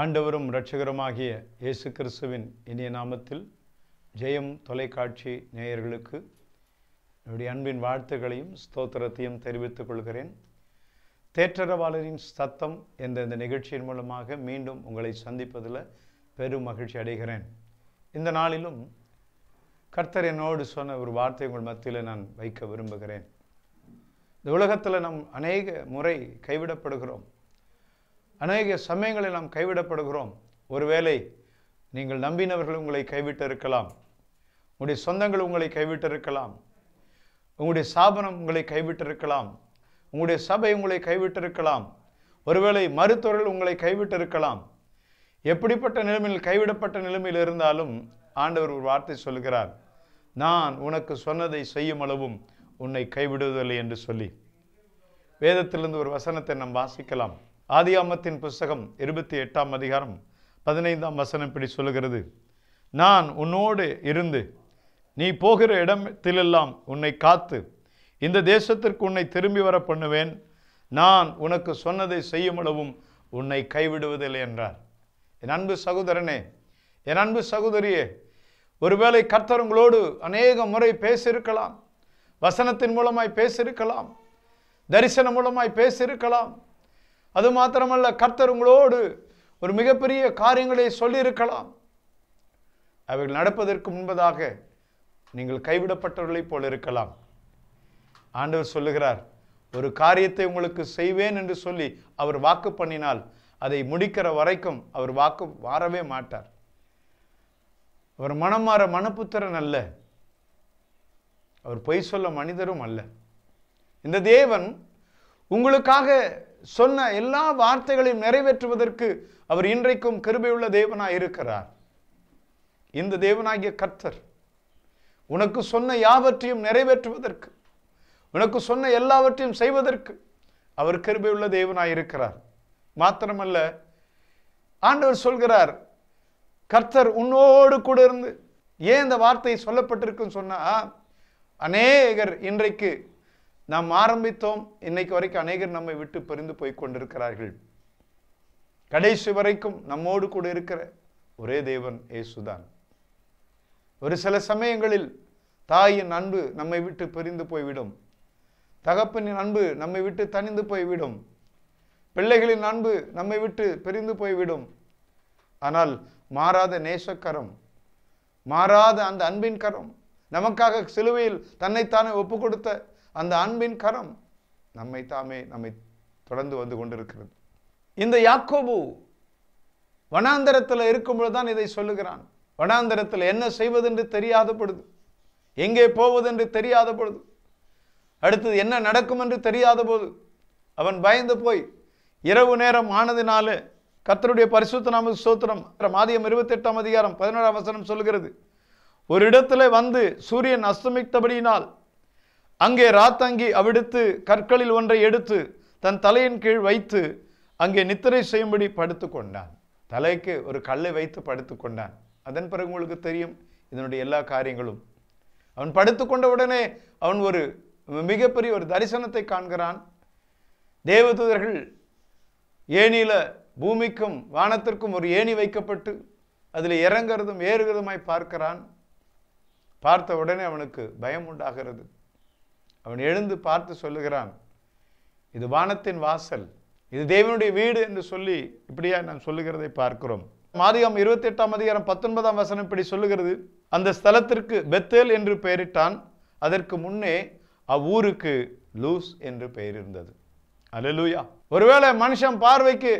ஆண்டவரும் இரட்சகருமாகிய இயேசு கிறிஸ்துவின் இனிய நாமத்தில் ஜெயம் தொலைக்காட்சி நேயர்களுக்கு என்னுடைய அன்பின் வாழ்த்துக்களையும் ஸ்தோத்திரத்தையும் தெரிவித்துக் கொள்கிறேன் தேற்றரவாளரின் சத்தம் என்ற இந்த நிகழ்ச்சியின் மூலமாக மீண்டும் உங்களை சந்திப்பதில் பெரும் மகிழ்ச்சி அடைகிறேன் இந்த நாளிலும் கர்த்தர் என்னோடு சொன்ன ஒரு வார்த்தை உங்கள் மத்தியில் நான் வைக்க விரும்புகிறேன் இந்த உலகத்தில் நம் அநேக முறை கைவிடப்படுகிறோம் அநேக சமயங்களில் நாம் கைவிடப்படுகிறோம் ஒருவேளை நீங்கள் நம்பினவர்கள் உங்களை கைவிட்டு இருக்கலாம் உங்களுடைய சொந்தங்கள் உங்களை கைவிட்டு இருக்கலாம் உங்களுடைய சாபனம் உங்களை கைவிட்டு இருக்கலாம் உங்களுடைய சபை உங்களை கைவிட்டிருக்கலாம் ஒருவேளை மருத்துவர்கள் உங்களை கைவிட்டு இருக்கலாம் எப்படிப்பட்ட நிலைமையில் கைவிடப்பட்ட நிலைமையில் இருந்தாலும் ஆண்டவர் ஒரு வார்த்தை சொல்கிறார் நான் உனக்கு சொன்னதை செய்யும் அளவும் உன்னை கைவிடுவதில்லை என்று சொல்லி வேதத்திலிருந்து ஒரு வசனத்தை நாம் வாசிக்கலாம் ஆதியாமத்தின் புஸ்தகம் இருபத்தி எட்டாம் அதிகாரம் பதினைந்தாம் வசனம் இப்படி சொல்லுகிறது நான் உன்னோடு இருந்து நீ போகிற இடத்திலெல்லாம் உன்னை காத்து இந்த தேசத்திற்கு உன்னை திரும்பி வர பண்ணுவேன் நான் உனக்கு சொன்னதை செய்யுமளவும் உன்னை கைவிடுவதில்லை என்றார் என் அன்பு சகோதரனே என் அன்பு சகோதரியே ஒருவேளை கர்த்தரங்களோடு அநேக முறை பேசியிருக்கலாம் வசனத்தின் மூலமாய் பேசியிருக்கலாம் தரிசனம் மூலமாய் பேசியிருக்கலாம் அது மாத்திரமல்ல கர்த்தர் உங்களோடு ஒரு மிகப்பெரிய காரியங்களை சொல்லியிருக்கலாம் அவைகள் நடப்பதற்கு முன்பதாக நீங்கள் கைவிடப்பட்டவர்களைப் போல் இருக்கலாம் ஆண்டவர் சொல்லுகிறார் ஒரு காரியத்தை உங்களுக்கு செய்வேன் என்று சொல்லி அவர் வாக்கு பண்ணினால் அதை முடிக்கிற வரைக்கும் அவர் வாக்கு மாறவே மாட்டார் அவர் மனம் மாற மனப்புத்திரன் அல்ல அவர் பொய் சொல்ல மனிதரும் அல்ல இந்த தேவன் உங்களுக்காக சொன்ன எல்லா வார்த்தைகளையும் நிறைவேற்றுவதற்கு அவர் இன்றைக்கும் கிருபையுள்ள தேவனாய் இருக்கிறார் இந்த தேவனாகிய கர்த்தர் உனக்கு சொன்ன யாவற்றையும் நிறைவேற்றுவதற்கு உனக்கு சொன்ன எல்லாவற்றையும் செய்வதற்கு அவர் கிருபையுள்ள தேவனாய் இருக்கிறார் மாத்திரமல்ல ஆண்டவர் சொல்கிறார் கர்த்தர் உன்னோடு கூட இருந்து ஏன் இந்த வார்த்தை சொல்லப்பட்டிருக்குன்னு சொன்னா அநேகர் இன்றைக்கு நாம் ஆரம்பித்தோம் இன்னைக்கு வரைக்கும் அநேகர் நம்மை விட்டு பிரிந்து போய் கொண்டிருக்கிறார்கள் கடைசி வரைக்கும் நம்மோடு கூட இருக்கிற ஒரே தேவன் ஏசுதான் ஒரு சில சமயங்களில் தாயின் அன்பு நம்மை விட்டு பிரிந்து போய்விடும் தகப்பனின் அன்பு நம்மை விட்டு தனிந்து போய்விடும் பிள்ளைகளின் அன்பு நம்மை விட்டு பிரிந்து போய்விடும் ஆனால் மாறாத நேசக்கரம் மாறாத அந்த அன்பின் கரம் நமக்காக சிலுவையில் தன்னைத்தானே ஒப்பு கொடுத்த அந்த அன்பின் கரம் நம்மை தாமே நம்மை தொடர்ந்து வந்து கொண்டிருக்கிறது இந்த யாக்கோபு வனாந்தரத்தில் இருக்கும்பொழுது தான் இதை சொல்லுகிறான் வனாந்தரத்தில் என்ன செய்வதென்று தெரியாத பொழுது எங்கே போவதென்று தெரியாத பொழுது அடுத்தது என்ன நடக்கும் என்று தெரியாத போது அவன் பயந்து போய் இரவு நேரம் ஆனதினால கத்தருடைய பரிசுத்த நாம சோத்திரம் மாதியம் இருபத்தெட்டாம் அதிகாரம் பதினேழாம் வசனம் சொல்கிறது ஒரு இடத்துல வந்து சூரியன் அஸ்தமித்தபடியினால் அங்கே ராத்தங்கி அவிடுத்து கற்களில் ஒன்றை எடுத்து தன் தலையின் கீழ் வைத்து அங்கே நித்திரை செய்யும்படி படுத்து கொண்டான் தலைக்கு ஒரு கல்லை வைத்து படுத்து கொண்டான் அதன் பிறகு உங்களுக்கு தெரியும் இதனுடைய எல்லா காரியங்களும் அவன் படுத்து கொண்ட உடனே அவன் ஒரு மிகப்பெரிய ஒரு தரிசனத்தை காண்கிறான் தேவதூதர்கள் ஏனியில் பூமிக்கும் வானத்திற்கும் ஒரு ஏணி வைக்கப்பட்டு அதில் இறங்கிறதும் ஏறுகிறதுமாய் பார்க்கிறான் பார்த்த உடனே அவனுக்கு பயம் உண்டாகிறது அவன் எழுந்து பார்த்து சொல்லுகிறான் இது வானத்தின் வாசல் இது தேவனுடைய வீடு என்று சொல்லி இப்படியா நாம் சொல்லுகிறதை பார்க்கிறோம் மாதிகம் இருபத்தி எட்டாம் அதிகாரம் பத்தொன்பதாம் வசனம் இப்படி சொல்லுகிறது அந்த ஸ்தலத்திற்கு பெத்தேல் என்று பெயரிட்டான் அதற்கு முன்னே அவ்வூருக்கு லூஸ் என்று பெயர் இருந்தது அலலூயா ஒருவேளை மனுஷன் பார்வைக்கு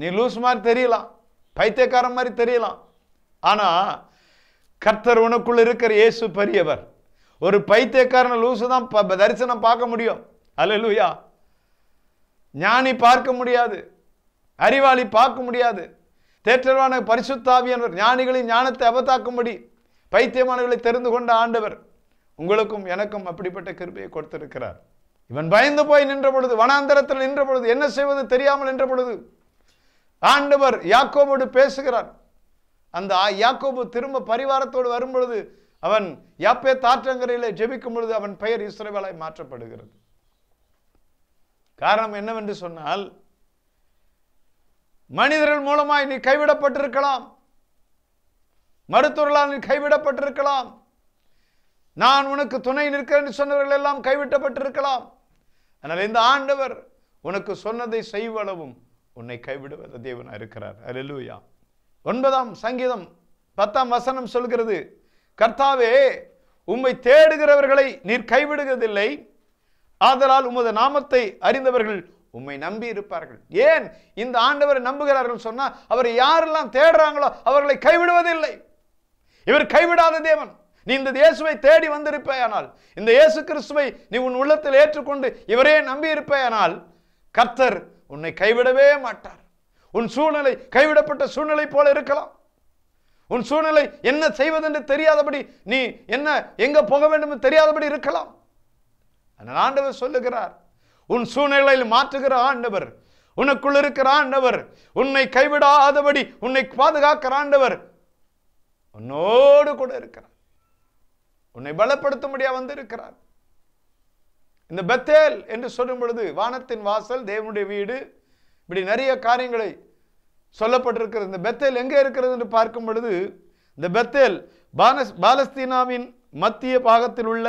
நீ லூஸ் மாதிரி தெரியலாம் பைத்தியக்காரன் மாதிரி தெரியலாம் ஆனால் கர்த்தர் உனக்குள் இருக்கிற இயேசு பெரியவர் ஒரு பைத்தியக்காரன் லூசு தான் தரிசனம் பார்க்க முடியும் அல்ல லூயா ஞானி பார்க்க முடியாது அறிவாளி பார்க்க முடியாது தேற்றவான பரிசுத்தாவியானவர் ஞானிகளின் ஞானத்தை அபத்தாக்கும்படி பைத்தியமானவர்களை தெரிந்து கொண்ட ஆண்டவர் உங்களுக்கும் எனக்கும் அப்படிப்பட்ட கிருபையை கொடுத்திருக்கிறார் இவன் பயந்து போய் நின்ற பொழுது வனாந்தரத்தில் நின்ற பொழுது என்ன செய்வது தெரியாமல் நின்ற பொழுது ஆண்டவர் யாக்கோபோடு பேசுகிறார் அந்த யாக்கோபு திரும்ப பரிவாரத்தோடு வரும்பொழுது அவன் யாப்பே தாற்றங்கரையிலே ஜெபிக்கும் பொழுது அவன் பெயர் இஸ்ரேவேலாய் மாற்றப்படுகிறது காரணம் என்னவென்று சொன்னால் மனிதர்கள் மூலமாய் நீ கைவிடப்பட்டிருக்கலாம் மருத்துவர்களால் நீ கைவிடப்பட்டிருக்கலாம் நான் உனக்கு துணை நிற்கிறேன் என்று சொன்னவர்கள் எல்லாம் கைவிட்டப்பட்டிருக்கலாம் ஆனால் இந்த ஆண்டவர் உனக்கு சொன்னதை செய்வளவும் உன்னை கைவிடுவத தேவனாக இருக்கிறார் அலலூயா ஒன்பதாம் சங்கீதம் பத்தாம் வசனம் சொல்கிறது கர்த்தாவே உம்மை தேடுகிறவர்களை நீர் கைவிடுகிறதில்லை ஆதலால் உமது நாமத்தை அறிந்தவர்கள் உம்மை நம்பி இருப்பார்கள் ஏன் இந்த ஆண்டவரை நம்புகிறார்கள் சொன்னால் அவர் யாரெல்லாம் தேடுறாங்களோ அவர்களை கைவிடுவதில்லை இவர் கைவிடாத தேவன் நீ இந்த இயேசுவை தேடி வந்திருப்பேயானால் இந்த இயேசு கிறிஸ்துவை நீ உன் உள்ளத்தில் ஏற்றுக்கொண்டு இவரே நம்பி இருப்பேயானால் கர்த்தர் உன்னை கைவிடவே மாட்டார் உன் சூழ்நிலை கைவிடப்பட்ட சூழ்நிலை போல இருக்கலாம் உன் சூழ்நிலை என்ன செய்வதென்று தெரியாதபடி நீ என்ன எங்க போக வேண்டும் தெரியாதபடி இருக்கலாம் ஆண்டவர் சொல்லுகிறார் உன் சூழ்நிலையில் மாற்றுகிற ஆண்டவர் உனக்குள் இருக்கிற ஆண்டவர் உன்னை கைவிடாதபடி உன்னை பாதுகாக்கிற ஆண்டவர் உன்னோடு கூட இருக்கிறார் உன்னை பலப்படுத்த முடியா வந்து இருக்கிறார் இந்த பெத்தேல் என்று சொல்லும் பொழுது வானத்தின் வாசல் தேவனுடைய வீடு இப்படி நிறைய காரியங்களை சொல்லப்பட்டிருக்கிறது இந்த பெத்தேல் எங்கே இருக்கிறது என்று பார்க்கும் பொழுது இந்த பெத்தேல் பாலஸ் பாலஸ்தீனாவின் மத்திய பாகத்தில் உள்ள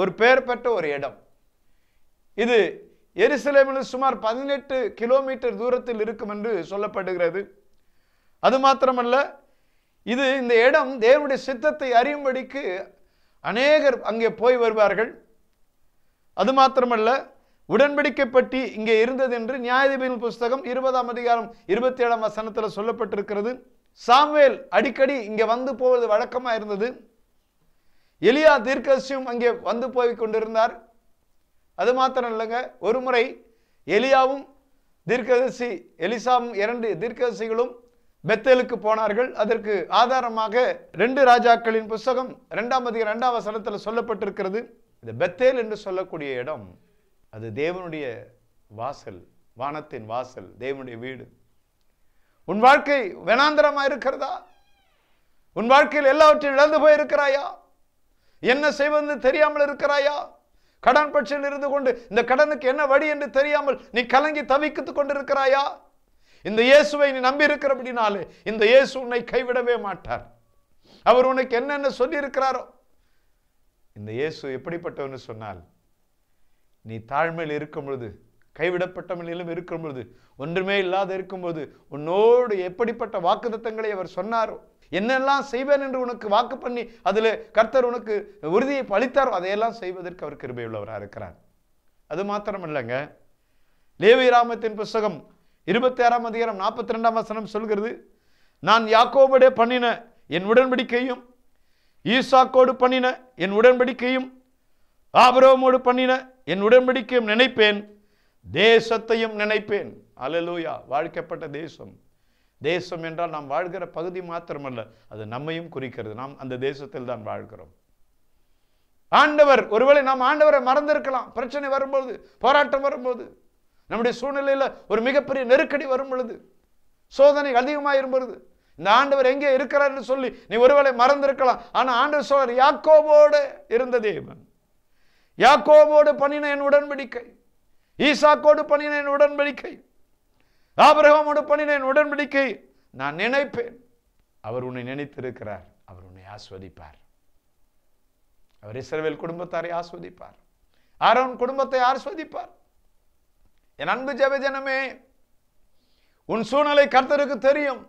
ஒரு பெயர் பெற்ற ஒரு இடம் இது எருசலேமில் சுமார் பதினெட்டு கிலோமீட்டர் தூரத்தில் இருக்கும் என்று சொல்லப்படுகிறது அது மாத்திரமல்ல இது இந்த இடம் தேவனுடைய சித்தத்தை அறியும்படிக்கு அநேகர் அங்கே போய் வருவார்கள் அது மாத்திரமல்ல உடன்படிக்கை பற்றி இங்கே இருந்தது என்று நியாயாதிபதியின் புஸ்தகம் இருபதாம் அதிகாரம் இருபத்தி ஏழாம் வசனத்தில் சொல்லப்பட்டிருக்கிறது சாம்வேல் அடிக்கடி இங்கே வந்து போவது வழக்கமாக இருந்தது எலியா தீர்க்கசியும் அங்கே வந்து போய் கொண்டிருந்தார் அது மாத்திரம் இல்லைங்க ஒரு முறை எலியாவும் தீர்க்கதரிசி எலிசாவும் இரண்டு தீர்க்கதர்சிகளும் பெத்தேலுக்கு போனார்கள் அதற்கு ஆதாரமாக ரெண்டு ராஜாக்களின் புஸ்தகம் ரெண்டாம் அதிகம் ரெண்டாம் வசனத்தில் சொல்லப்பட்டிருக்கிறது இந்த பெத்தேல் என்று சொல்லக்கூடிய இடம் அது தேவனுடைய வாசல் வானத்தின் வாசல் தேவனுடைய வீடு உன் வாழ்க்கை வேணாந்தரமாக இருக்கிறதா உன் வாழ்க்கையில் எல்லாவற்றையும் இழந்து போய் இருக்கிறாயா என்ன செய்வது தெரியாமல் இருக்கிறாயா கடன் பட்சியில் இருந்து கொண்டு இந்த கடனுக்கு என்ன வழி என்று தெரியாமல் நீ கலங்கி தவிக்கித்து கொண்டிருக்கிறாயா இந்த இயேசுவை நீ நம்பி இருக்கிறபடினாலே இந்த இயேசு உன்னை கைவிடவே மாட்டார் அவர் உனக்கு என்னென்ன சொல்லியிருக்கிறாரோ இந்த இயேசு எப்படிப்பட்டவன்னு சொன்னால் நீ தாழ்மையில் இருக்கும் பொழுது கைவிடப்பட்ட நிலையிலும் இருக்கும் பொழுது ஒன்றுமே இல்லாத இருக்கும்போது உன்னோடு எப்படிப்பட்ட வாக்குத்தங்களை அவர் சொன்னாரோ என்னெல்லாம் செய்வேன் என்று உனக்கு வாக்கு பண்ணி அதில் கர்த்தர் உனக்கு உறுதியை பழித்தாரோ அதையெல்லாம் செய்வதற்கு அவர் கிருபையுள்ளவராக இருக்கிறார் அது மாத்திரம் இல்லைங்க லேவி ராமத்தின் புஸ்தகம் இருபத்தி ஆறாம் அதிகாரம் நாற்பத்தி ரெண்டாம் வசனம் சொல்கிறது நான் யாக்கோபோட பண்ணின என் உடன்படிக்கையும் ஈசாக்கோடு பண்ணின என் உடன்படிக்கையும் ஆபரோமோடு பண்ணின என் உடன்படிக்கையும் நினைப்பேன் தேசத்தையும் நினைப்பேன் அலலூயா வாழ்க்கப்பட்ட தேசம் தேசம் என்றால் நாம் வாழ்கிற பகுதி மாத்திரமல்ல அது நம்மையும் குறிக்கிறது நாம் அந்த தேசத்தில் தான் வாழ்கிறோம் ஆண்டவர் ஒருவேளை நாம் ஆண்டவரை மறந்திருக்கலாம் பிரச்சனை வரும்போது போராட்டம் வரும்போது நம்முடைய சூழ்நிலையில் ஒரு மிகப்பெரிய நெருக்கடி வரும் பொழுது சோதனை அதிகமாக பொழுது இந்த ஆண்டவர் எங்கே இருக்கிறார் சொல்லி நீ ஒருவேளை மறந்திருக்கலாம் ஆனால் ஆண்டவர் சோழர் யாக்கோவோடு இருந்த தேவன் யாக்கோவோடு பண்ணின என் உடன்படிக்கை ஈசாக்கோடு பண்ணின என் உடன்படிக்கை ஆபரகமோடு பண்ணின என் உடன்படிக்கை நான் நினைப்பேன் அவர் உன்னை நினைத்திருக்கிறார் அவர் உன்னை ஆஸ்வதிப்பார் அவர் இஸ்ரேல் குடும்பத்தாரை ஆஸ்வதிப்பார் ஆரோன் குடும்பத்தை ஆஸ்வதிப்பார் என் அன்பு ஜனமே உன் சூழ்நிலை கர்த்தருக்கு தெரியும்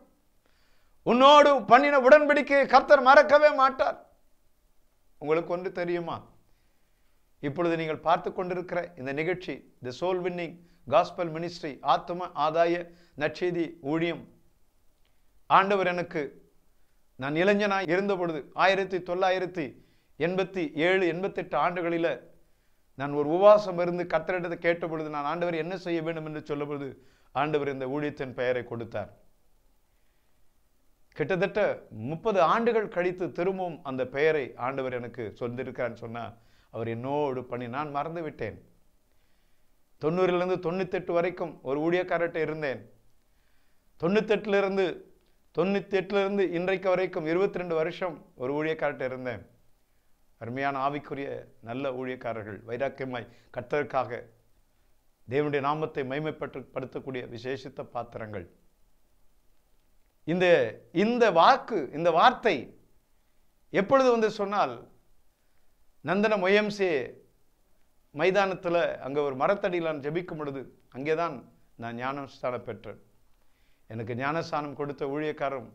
உன்னோடு பண்ணின உடன்படிக்கையை கர்த்தர் மறக்கவே மாட்டார் உங்களுக்கு ஒன்று தெரியுமா இப்பொழுது நீங்கள் பார்த்து கொண்டிருக்கிற இந்த நிகழ்ச்சி the soul winning gospel ministry ஆத்தும ஆதாய நற்செய்தி ஊழியம் ஆண்டவர் எனக்கு நான் இளைஞனாய் இருந்த பொழுது ஆயிரத்தி தொள்ளாயிரத்தி எண்பத்தி ஏழு எண்பத்தெட்டு ஆண்டுகளில் நான் ஒரு உபவாசம் இருந்து கத்திரிட்டதை கேட்ட பொழுது நான் ஆண்டவர் என்ன செய்ய வேண்டும் என்று சொல்லும்பொழுது ஆண்டவர் இந்த ஊழியத்தின் பெயரை கொடுத்தார் கிட்டத்தட்ட முப்பது ஆண்டுகள் கழித்து திரும்பவும் அந்த பெயரை ஆண்டவர் எனக்கு சொல்லியிருக்கிறான்னு சொன்னால் அவர் என்னோடு பண்ணி நான் மறந்து விட்டேன் தொண்ணூறிலிருந்து தொண்ணூத்தெட்டு வரைக்கும் ஒரு ஊழியக்காரர்கிட்ட இருந்தேன் தொண்ணூத்தெட்டுலேருந்து தொண்ணூத்தெட்டுலேருந்து இன்றைக்கு வரைக்கும் இருபத்தி ரெண்டு வருஷம் ஒரு ஊழியக்காரர்கிட்ட இருந்தேன் அருமையான ஆவிக்குரிய நல்ல ஊழியக்காரர்கள் வைராக்கியமாய் கத்தருக்காக தேவனுடைய நாமத்தை மைமைப்பட்டு படுத்தக்கூடிய விசேஷித்த பாத்திரங்கள் இந்த இந்த வாக்கு இந்த வார்த்தை எப்பொழுது வந்து சொன்னால் நந்தனம் ஒயம்சே மைதானத்தில் அங்கே ஒரு மரத்தடியில் நான் ஜபிக்கும் பொழுது அங்கே தான் நான் ஞானஸ்தானம் பெற்றேன் எனக்கு ஞானஸ்தானம் கொடுத்த ஊழியக்காரரும்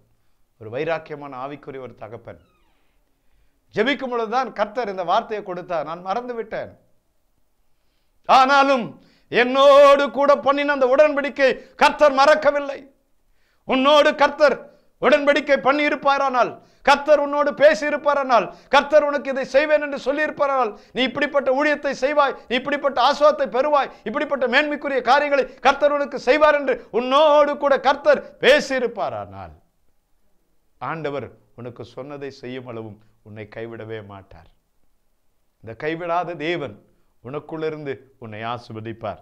ஒரு வைராக்கியமான ஆவிக்குரிய ஒரு தகப்பன் ஜபிக்கும் பொழுது தான் கர்த்தர் இந்த வார்த்தையை கொடுத்தார் நான் மறந்து விட்டேன் ஆனாலும் என்னோடு கூட பண்ணின அந்த உடன்படிக்கை கர்த்தர் மறக்கவில்லை உன்னோடு கர்த்தர் உடன்படிக்கை பண்ணியிருப்பாரானால் கர்த்தர் உன்னோடு பேசியிருப்பாரானால் கர்த்தர் உனக்கு இதை செய்வேன் என்று சொல்லியிருப்பாரால் நீ இப்படிப்பட்ட ஊழியத்தை செய்வாய் நீ இப்படிப்பட்ட ஆசுவத்தை பெறுவாய் இப்படிப்பட்ட மேன்மைக்குரிய காரியங்களை கர்த்தர் உனக்கு செய்வார் என்று உன்னோடு கூட கர்த்தர் பேசியிருப்பாரானால் ஆண்டவர் உனக்கு சொன்னதை செய்யும் அளவும் உன்னை கைவிடவே மாட்டார் இந்த கைவிடாத தேவன் உனக்குள்ளிருந்து உன்னை ஆசிர்வதிப்பார்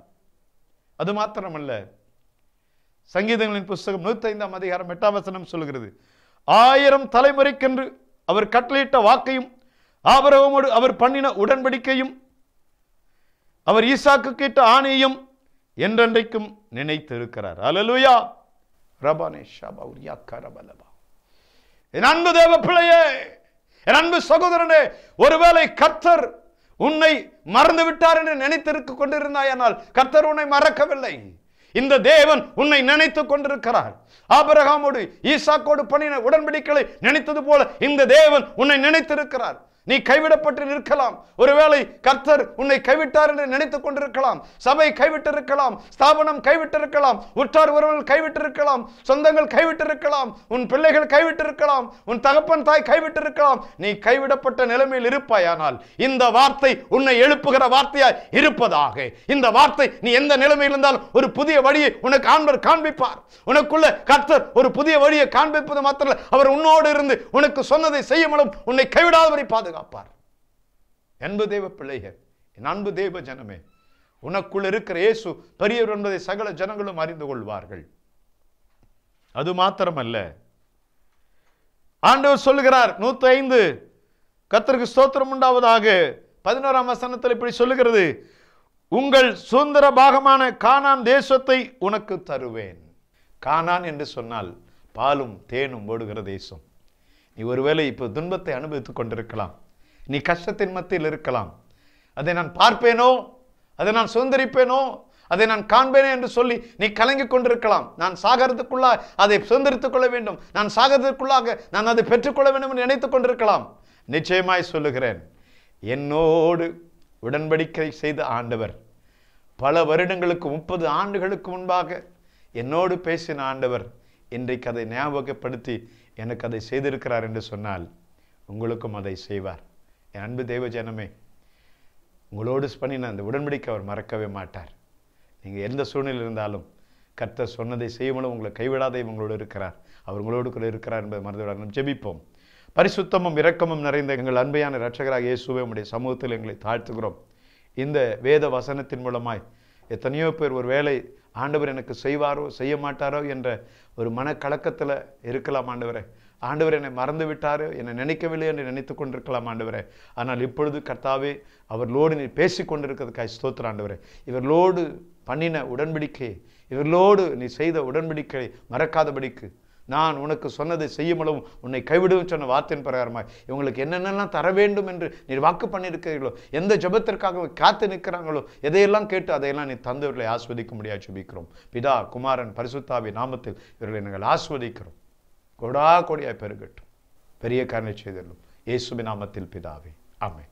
அது மாத்திரமல்ல சங்கீதங்களின் புஸ்தகம் நூத்தைந்தாம் அதிகாரம் எட்டாவசனம் சொல்கிறது ஆயிரம் தலைமுறைக்கென்று அவர் கட்டளையிட்ட வாக்கையும் ஆபரவமோடு அவர் பண்ணின உடன்படிக்கையும் அவர் ஈசாக்கு கேட்ட ஆணையும் என்றென்றைக்கும் இருக்கிறார் அலலுயா ரபானே ஷாபா உரியாக்கா ரபலபா என் அன்பு தேவ பிள்ளையே என் அன்பு சகோதரனே ஒருவேளை கர்த்தர் உன்னை மறந்து விட்டார் என்று நினைத்திருக்க ஆனால் கர்த்தர் உன்னை மறக்கவில்லை இந்த தேவன் உன்னை நினைத்து கொண்டிருக்கிறார் ஆபரகாமோடு ஈசாக்கோடு பண்ணின உடன்படிக்கலை நினைத்தது போல இந்த தேவன் உன்னை நினைத்திருக்கிறார் நீ கைவிடப்பட்டு நிற்கலாம் ஒருவேளை கர்த்தர் உன்னை கைவிட்டார் என்று நினைத்துக் கொண்டிருக்கலாம் சபை கைவிட்டிருக்கலாம் ஸ்தாபனம் கைவிட்டிருக்கலாம் உற்றார் உறவுகள் கைவிட்டிருக்கலாம் சொந்தங்கள் கைவிட்டிருக்கலாம் உன் பிள்ளைகள் கைவிட்டிருக்கலாம் உன் தகப்பன் தாய் கைவிட்டிருக்கலாம் நீ கைவிடப்பட்ட நிலைமையில் இருப்பாயானால் இந்த வார்த்தை உன்னை எழுப்புகிற வார்த்தையாய் இருப்பதாக இந்த வார்த்தை நீ எந்த நிலைமையில் இருந்தால் ஒரு புதிய வழியை உனக்கு ஆண்பர் காண்பிப்பார் உனக்குள்ள கர்த்தர் ஒரு புதிய வழியை காண்பிப்பது மாத்திரம் அவர் உன்னோடு இருந்து உனக்கு சொன்னதை செய்ய உன்னை கைவிடாதபடி பாதுகாப்பு பாதுகாப்பார் அன்பு தேவ பிள்ளைகள் என் அன்பு தேவ ஜனமே உனக்குள் இருக்கிற இயேசு பெரியவர் என்பதை சகல ஜனங்களும் அறிந்து கொள்வார்கள் அது மாத்திரமல்ல ஆண்டவர் சொல்லுகிறார் நூத்தி ஐந்து கத்திற்கு ஸ்தோத்திரம் உண்டாவதாக பதினோராம் வசனத்தில் இப்படி சொல்லுகிறது உங்கள் சுதந்திர பாகமான கானான் தேசத்தை உனக்கு தருவேன் கானான் என்று சொன்னால் பாலும் தேனும் ஓடுகிற தேசம் நீ ஒருவேளை இப்போ துன்பத்தை அனுபவித்துக் கொண்டிருக்கலாம் நீ கஷ்டத்தின் மத்தியில் இருக்கலாம் அதை நான் பார்ப்பேனோ அதை நான் சுதந்திரிப்பேனோ அதை நான் காண்பேனே என்று சொல்லி நீ கலங்கி கொண்டிருக்கலாம் நான் சாகரத்துக்குள்ளாக அதை சுதந்திரித்துக் கொள்ள வேண்டும் நான் சாகரத்துக்குள்ளாக நான் அதை பெற்றுக்கொள்ள வேண்டும் என்று நினைத்து கொண்டிருக்கலாம் நிச்சயமாய் சொல்லுகிறேன் என்னோடு உடன்படிக்கை செய்த ஆண்டவர் பல வருடங்களுக்கு முப்பது ஆண்டுகளுக்கு முன்பாக என்னோடு பேசின ஆண்டவர் இன்றைக்கு அதை ஞாபகப்படுத்தி எனக்கு அதை செய்திருக்கிறார் என்று சொன்னால் உங்களுக்கும் அதை செய்வார் என் அன்பு தெய்வ ஜனமே உங்களோடு பண்ணின அந்த உடன்படிக்கை அவர் மறக்கவே மாட்டார் நீங்கள் எந்த சூழ்நிலை இருந்தாலும் கர்த்தர் சொன்னதை செய்யுமளவு உங்களை கைவிடாதே உங்களோடு இருக்கிறார் அவர் உங்களோடு கூட இருக்கிறார் என்பதை மறந்துவிடாது ஜெபிப்போம் பரிசுத்தமும் இரக்கமும் நிறைந்த எங்கள் அன்பையான ரட்சகராக இயேசுவே உடைய சமூகத்தில் எங்களை தாழ்த்துகிறோம் இந்த வேத வசனத்தின் மூலமாய் எத்தனையோ பேர் ஒரு வேலை ஆண்டவர் எனக்கு செய்வாரோ செய்ய மாட்டாரோ என்ற ஒரு மனக்கலக்கத்தில் இருக்கலாம் ஆண்டவரை ஆண்டவர் என்னை மறந்து விட்டார் என்னை நினைக்கவில்லை என்று நினைத்து கொண்டிருக்கலாம் ஆண்டவரே ஆனால் இப்பொழுது கர்த்தாவே அவர்களோடு நீ பேசி கொண்டிருக்கிறதுக்காக ஸ்தோத்திர ஆண்டவரே இவர்களோடு பண்ணின உடன்படிக்கை இவர்களோடு நீ செய்த உடன்படிக்கை மறக்காதபடிக்கு நான் உனக்கு சொன்னதை செய்யுமளவும் உன்னை கைவிடவும் சொன்ன வார்த்தையின் பிரகாரமாய் இவங்களுக்கு என்னென்னலாம் தர வேண்டும் என்று நீர் வாக்கு பண்ணியிருக்கிறீர்களோ எந்த ஜபத்திற்காக காத்து நிற்கிறாங்களோ எதையெல்லாம் கேட்டு அதையெல்லாம் நீ தந்தவர்களை ஆஸ்வதிக்க முடியாது சுபிக்கிறோம் பிதா குமாரன் பரிசுத்தாவி நாமத்தில் இவர்களை நாங்கள் ஆஸ்வதிக்கிறோம் கொடா கொடியாய் பெருகட்டும் பெரிய காரணி செய்திருக்கும் இயேசுவின் நாமத்தில் பிதாவே ஆமே